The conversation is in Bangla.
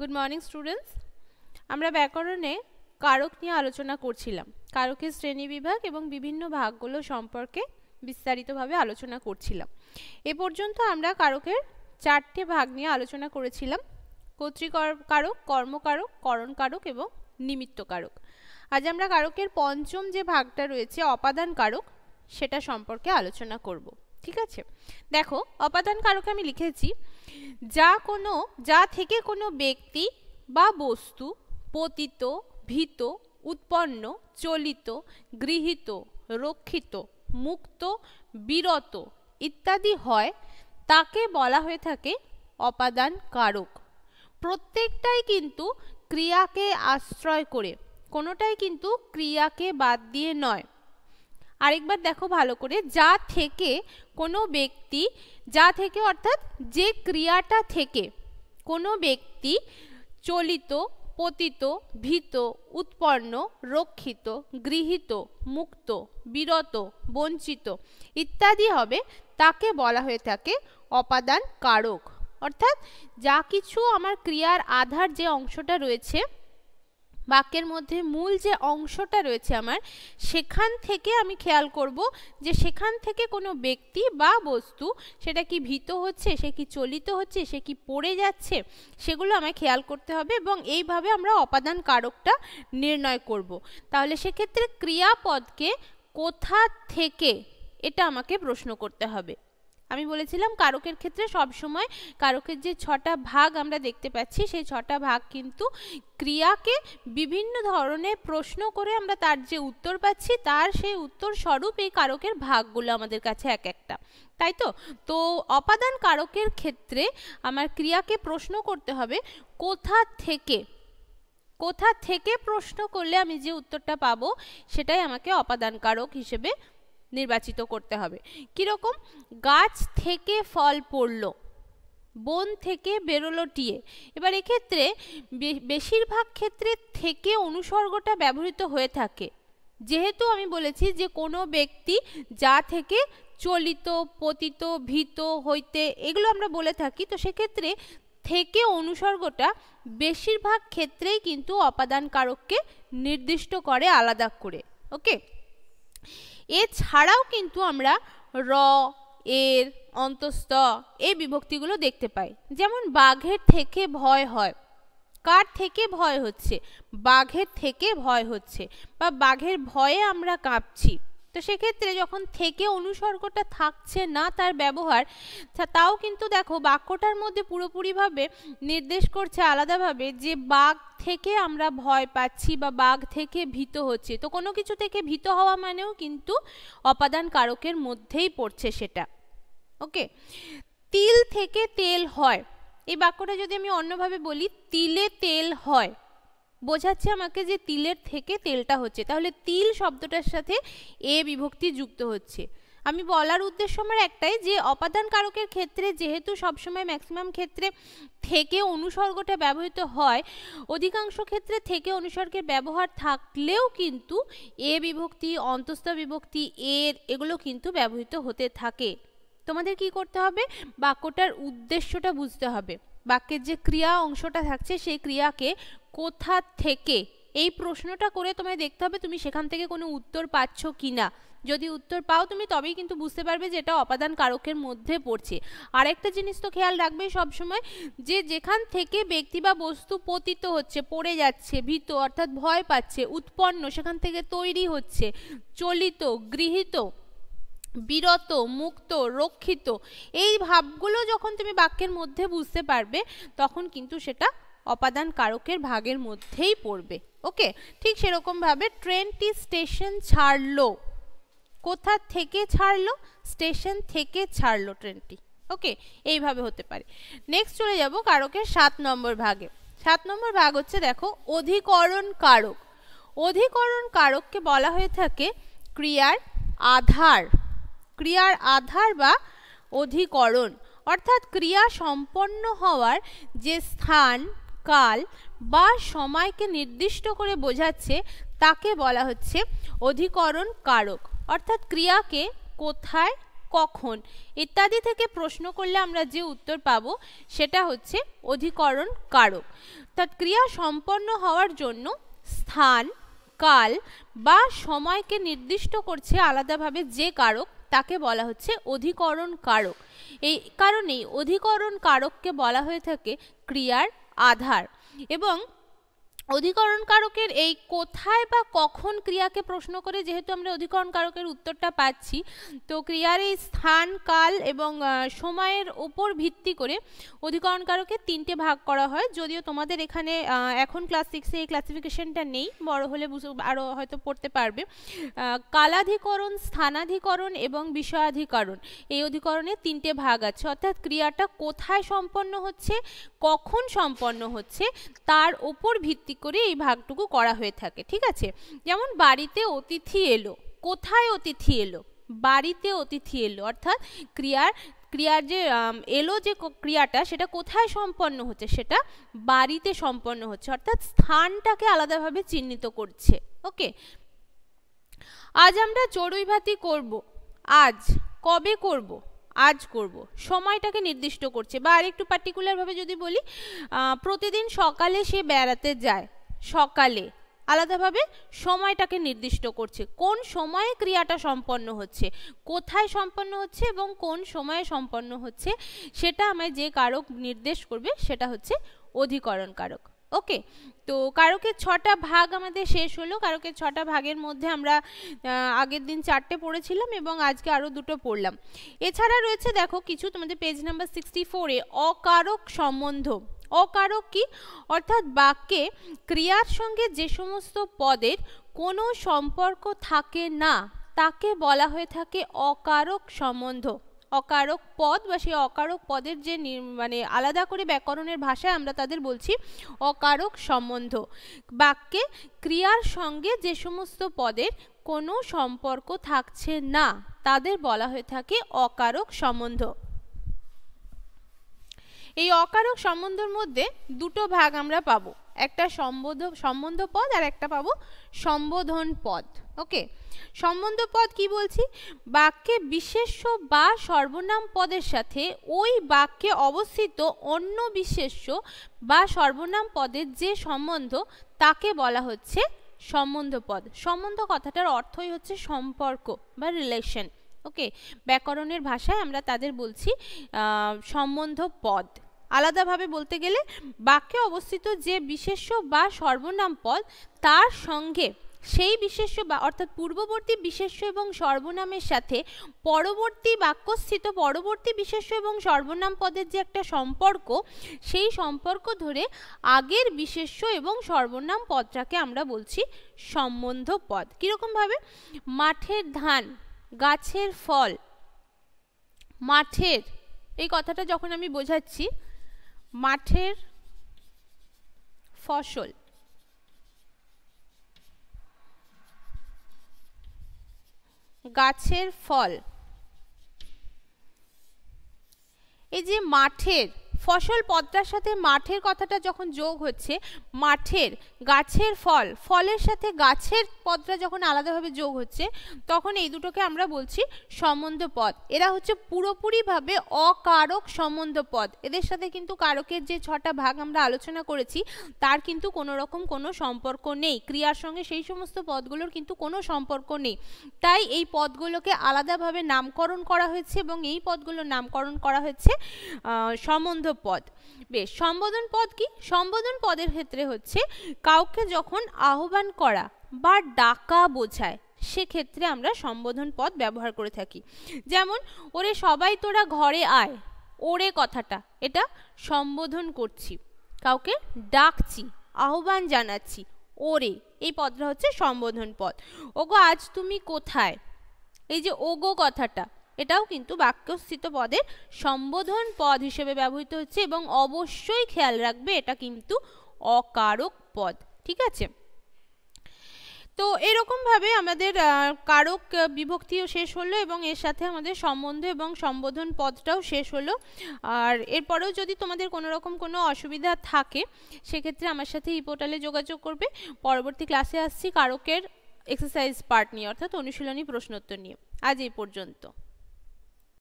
গুড মর্নিং স্টুডেন্টস আমরা ব্যাকরণে কারক নিয়ে আলোচনা করছিলাম কারকের শ্রেণী বিভাগ এবং বিভিন্ন ভাগগুলো সম্পর্কে বিস্তারিতভাবে আলোচনা করছিলাম এ পর্যন্ত আমরা কারকের চারটে ভাগ নিয়ে আলোচনা করেছিলাম কারক কর্মকারক করণকারক এবং নিমিত্ত কারক আজ আমরা কারকের পঞ্চম যে ভাগটা রয়েছে অপাদান কারক সেটা সম্পর্কে আলোচনা করবো ঠিক আছে দেখো অপাদান কারকে আমি লিখেছি যা কোনো যা থেকে কোনো ব্যক্তি বা বস্তু পতিত ভীত উৎপন্ন চলিত গৃহীত রক্ষিত মুক্ত বিরত ইত্যাদি হয় তাকে বলা হয়ে থাকে অপাদান কারক প্রত্যেকটাই কিন্তু ক্রিয়াকে আশ্রয় করে কোনোটাই কিন্তু ক্রিয়াকে বাদ দিয়ে নয় আরেকবার দেখো ভালো করে যা থেকে কোনো ব্যক্তি যা থেকে অর্থাৎ যে ক্রিয়াটা থেকে কোনো ব্যক্তি চলিত পতিত ভীত উৎপন্ন রক্ষিত গৃহীত মুক্ত বিরত বঞ্চিত ইত্যাদি হবে তাকে বলা হয়ে থাকে অপাদান কারক অর্থাৎ যা কিছু আমার ক্রিয়ার আধার যে অংশটা রয়েছে বাক্যের মধ্যে মূল যে অংশটা রয়েছে আমার সেখান থেকে আমি খেয়াল করব যে সেখান থেকে কোনো ব্যক্তি বা বস্তু সেটা কি ভীত হচ্ছে সে কি চলিত হচ্ছে সে কি পড়ে যাচ্ছে সেগুলো আমায় খেয়াল করতে হবে এবং এইভাবে আমরা অপাদান কারকটা নির্ণয় করব। তাহলে সেক্ষেত্রে ক্রিয়াপদকে কোথা থেকে এটা আমাকে প্রশ্ন করতে হবে আমি বলেছিলাম কারকের ক্ষেত্রে সব সময় কারকের যে ছটা ভাগ আমরা দেখতে পাচ্ছি সেই ছটা ভাগ কিন্তু ক্রিয়াকে বিভিন্ন ধরনের প্রশ্ন করে আমরা তার যে উত্তর পাচ্ছি তার সেই উত্তর স্বরূপ এই কারকের ভাগগুলো আমাদের কাছে এক একটা তাই তো তো অপাদান কারকের ক্ষেত্রে আমার ক্রিয়াকে প্রশ্ন করতে হবে কোথা থেকে কোথা থেকে প্রশ্ন করলে আমি যে উত্তরটা পাবো সেটাই আমাকে অপাদান কারক হিসেবে নির্বাচিত করতে হবে কীরকম গাছ থেকে ফল পড়ল বন থেকে বেরোলো টিয়ে এবার এক্ষেত্রে বেশিরভাগ ক্ষেত্রে থেকে অনুসর্গটা ব্যবহৃত হয়ে থাকে যেহেতু আমি বলেছি যে কোনো ব্যক্তি যা থেকে চলিত পতিত ভীত হইতে এগুলো আমরা বলে থাকি তো সেক্ষেত্রে থেকে অনুসর্গটা বেশিরভাগ ক্ষেত্রেই কিন্তু অপাদান কারককে নির্দিষ্ট করে আলাদা করে ওকে এছাড়াও কিন্তু আমরা র এর অন্তস্ত এই বিভক্তিগুলো দেখতে পাই যেমন বাঘের থেকে ভয় হয় কার থেকে ভয় হচ্ছে বাঘের থেকে ভয় হচ্ছে বা বাঘের ভয়ে আমরা কাঁপছি তো সেক্ষেত্রে যখন থেকে অনুসর্গটা থাকছে না তার ব্যবহার তাও কিন্তু দেখো বাক্যটার মধ্যে পুরোপুরিভাবে নির্দেশ করছে আলাদাভাবে যে বাঘ থেকে আমরা ভয় পাচ্ছি বা বাঘ থেকে ভীত হচ্ছে তো কোনো কিছু থেকে ভীত হওয়া মানেও কিন্তু অপাদান কারকের মধ্যেই পড়ছে সেটা ওকে তিল থেকে তেল হয় এই বাক্যটা যদি আমি অন্যভাবে বলি তিলে তেল হয় বোঝাচ্ছে আমাকে যে তিলের থেকে তেলটা হচ্ছে তাহলে তিল শব্দটার সাথে এ বিভক্তি যুক্ত হচ্ছে আমি বলার উদ্দেশ্য আমার একটাই যে অপাদান কারকের ক্ষেত্রে যেহেতু সবসময় ম্যাক্সিমাম ক্ষেত্রে থেকে অনুসর্গটা ব্যবহৃত হয় অধিকাংশ ক্ষেত্রে থেকে অনুসর্গের ব্যবহার থাকলেও কিন্তু এ বিভক্তি অন্তস্থ বিভক্তি এর এগুলো কিন্তু ব্যবহৃত হতে থাকে তোমাদের কি করতে হবে বাক্যটার উদ্দেশ্যটা বুঝতে হবে বাক্যের যে ক্রিয়া অংশটা থাকছে সেই ক্রিয়াকে কোথা থেকে এই প্রশ্নটা করে তোমায় দেখতে হবে তুমি সেখান থেকে কোনো উত্তর পাচ্ছ কি না যদি উত্তর পাও তুমি তবেই কিন্তু বুঝতে পারবে যে এটা অপাদান কারকের মধ্যে পড়ছে আরেকটা জিনিস তো খেয়াল রাখবে সবসময় যে যেখান থেকে ব্যক্তি বা বস্তু পতিত হচ্ছে পড়ে যাচ্ছে ভীত অর্থাৎ ভয় পাচ্ছে উৎপন্ন সেখান থেকে তৈরি হচ্ছে চলিত গৃহীত বিরত মুক্ত রক্ষিত এই ভাবগুলো যখন তুমি বাক্যের মধ্যে বুঝতে পারবে তখন কিন্তু সেটা অপাদান কারকের ভাগের মধ্যেই পড়বে ওকে ঠিক সেরকমভাবে ট্রেনটি স্টেশন ছাড়লো কোথা থেকে ছাড়লো স্টেশন থেকে ছাড়লো ট্রেনটি ওকে এইভাবে হতে পারে নেক্সট চলে যাব কারকের সাত নম্বর ভাগে সাত নম্বর ভাগ হচ্ছে দেখো অধিকরণ কারক অধিকরণ কারককে বলা হয়ে থাকে ক্রিয়ার আধার ক্রিয়ার আধার বা অধিকরণ অর্থাৎ ক্রিয়া সম্পন্ন হওয়ার যে স্থান কাল বা সময়কে নির্দিষ্ট করে বোঝাচ্ছে তাকে বলা হচ্ছে অধিকরণ কারক অর্থাৎ ক্রিয়াকে কোথায় কখন ইত্যাদি থেকে প্রশ্ন করলে আমরা যে উত্তর পাব সেটা হচ্ছে অধিকরণ কারক অর্থাৎ ক্রিয়া সম্পন্ন হওয়ার জন্য স্থান কাল বা সময়কে নির্দিষ্ট করছে আলাদাভাবে যে কারক তাকে বলা হচ্ছে অধিকরণ কারক এই কারণেই অধিকরণ কারককে বলা হয়ে থাকে ক্রিয়ার আধার এবং অধিকরণ কারকের এই কোথায় বা কখন ক্রিয়াকে প্রশ্ন করে যেহেতু আমরা অধিকরণ কারকের উত্তরটা পাচ্ছি তো ক্রিয়ার এই স্থান কাল এবং সময়ের উপর ভিত্তি করে অধিকরণ কারকে তিনটে ভাগ করা হয় যদিও তোমাদের এখানে এখন ক্লাস সিক্সে এই ক্লাসিফিকেশনটা নেই বড় হলে আরও হয়তো পড়তে পারবে কালাধিকরণ স্থানাধিকরণ এবং বিষয়াধিকরণ এই অধিকরণের তিনটে ভাগ আছে অর্থাৎ ক্রিয়াটা কোথায় সম্পন্ন হচ্ছে কখন সম্পন্ন হচ্ছে তার ওপর ভিত্তি ভিত্তিক করে এই ভাগটুকু করা হয়ে থাকে ঠিক আছে যেমন বাড়িতে অতিথি এলো কোথায় অতিথি এলো বাড়িতে অতিথি এলো অর্থাৎ ক্রিয়ার ক্রিয়ার যে এলো যে ক্রিয়াটা সেটা কোথায় সম্পন্ন হচ্ছে সেটা বাড়িতে সম্পন্ন হচ্ছে অর্থাৎ স্থানটাকে আলাদাভাবে চিহ্নিত করছে ওকে আজ আমরা চড়ুইভাতি করব আজ কবে করব আজ করব সময়টাকে নির্দিষ্ট করছে বা আরেকটু পার্টিকুলারভাবে যদি বলি প্রতিদিন সকালে সে বেড়াতে যায় সকালে আলাদাভাবে সময়টাকে নির্দিষ্ট করছে কোন সময়ে ক্রিয়াটা সম্পন্ন হচ্ছে কোথায় সম্পন্ন হচ্ছে এবং কোন সময়ে সম্পন্ন হচ্ছে সেটা আমায় যে কারক নির্দেশ করবে সেটা হচ্ছে অধিকরণ কারক ওকে তো কারকে ছটা ভাগ আমাদের শেষ হলো কারকে ছটা ভাগের মধ্যে আমরা আগের দিন চারটে পড়েছিলাম এবং আজকে আরও দুটো পড়লাম এছাড়া রয়েছে দেখো কিছু তোমাদের পেজ নাম্বার সিক্সটি ফোরে অকারক সম্বন্ধ অকারক কি অর্থাৎ বাক্যে ক্রিয়ার সঙ্গে যে সমস্ত পদের কোনো সম্পর্ক থাকে না তাকে বলা হয়ে থাকে অকারক সম্বন্ধ অকারক পদ বা সেই অকারক পদের যে মানে আলাদা করে ব্যাকরণের ভাষায় আমরা তাদের বলছি অকারক সম্বন্ধ বাক্যে ক্রিয়ার সঙ্গে যে সমস্ত পদের কোনো সম্পর্ক থাকছে না তাদের বলা হয়ে থাকে অকারক সম্বন্ধ এই অকারক সম্বন্ধের মধ্যে দুটো ভাগ আমরা পাবো একটা সম্বোধ সম্বন্ধ পদ আর একটা পাবো সম্বোধন পদ ওকে সম্বন্ধ পদ কি বলছি বাক্যে বিশেষ্য বা সর্বনাম পদের সাথে ওই বাক্যে অবস্থিত অন্য বিশেষ্য বা সর্বনাম পদের যে সম্বন্ধ তাকে বলা হচ্ছে সম্বন্ধ পদ সম্বন্ধ কথাটার অর্থই হচ্ছে সম্পর্ক বা রিলেশন ওকে ব্যাকরণের ভাষায় আমরা তাদের বলছি সম্বন্ধ পদ আলাদাভাবে বলতে গেলে বাক্যে অবস্থিত যে বিশেষ্য বা সর্বনাম পদ তার সঙ্গে সেই বিশেষ্য বা অর্থাৎ পূর্ববর্তী বিশেষ্য এবং সর্বনামের সাথে পরবর্তী বাক্যস্থিত পরবর্তী বিশেষ্য এবং সর্বনাম পদের যে একটা সম্পর্ক সেই সম্পর্ক ধরে আগের বিশেষ্য এবং সর্বনাম পদটাকে আমরা বলছি সম্বন্ধ পদ কীরকমভাবে মাঠের ধান গাছের ফল মাঠের এই কথাটা যখন আমি বোঝাচ্ছি মাঠের ফসল গাছের ফল এই যে মাঠের ফসল পদ্মার সাথে মাঠের কথাটা যখন যোগ হচ্ছে মাঠের গাছের ফল ফলের সাথে গাছের পদটা যখন আলাদাভাবে যোগ হচ্ছে তখন এই দুটোকে আমরা বলছি সম্বন্ধ পদ এরা হচ্ছে পুরোপুরিভাবে অকারক সম্বন্ধ পদ এদের সাথে কিন্তু কারকের যে ছটা ভাগ আমরা আলোচনা করেছি তার কিন্তু কোনো রকম কোনো সম্পর্ক নেই ক্রিয়ার সঙ্গে সেই সমস্ত পদগুলোর কিন্তু কোনো সম্পর্ক নেই তাই এই পদগুলোকে আলাদাভাবে নামকরণ করা হয়েছে এবং এই পদগুলোর নামকরণ করা হয়েছে সম্বন্ধ সম্বোধ পদ বেশ সম্বোধন পদ কি সম্বোধন পদের ক্ষেত্রে হচ্ছে কাউকে যখন আহ্বান করা বা ডাকা বোঝায় সেক্ষেত্রে আমরা সম্বোধন পদ ব্যবহার করে থাকি যেমন ওরে সবাই তোরা ঘরে আয় ওরে কথাটা এটা সম্বোধন করছি কাউকে ডাকছি আহ্বান জানাচ্ছি ওরে এই পদটা হচ্ছে সম্বোধন পদ ওগো আজ তুমি কোথায় এই যে ওগো কথাটা এটাও কিন্তু বাক্যস্থিত পদের সম্বোধন পদ হিসেবে ব্যবহৃত হচ্ছে এবং অবশ্যই খেয়াল রাখবে এটা কিন্তু অকারক পদ ঠিক আছে তো এরকমভাবে আমাদের কারক বিভক্তিও শেষ হলো এবং এর সাথে আমাদের সম্বন্ধ এবং সম্বোধন পদটাও শেষ হলো আর এরপরেও যদি তোমাদের কোনো রকম কোনো অসুবিধা থাকে সেক্ষেত্রে আমার সাথে এই পোর্টালে যোগাযোগ করবে পরবর্তী ক্লাসে আসছি কারকের এক্সারসাইজ পার্ট নিয়ে অর্থাৎ অনুশীলনী প্রশ্নোত্তর নিয়ে আজ এই পর্যন্ত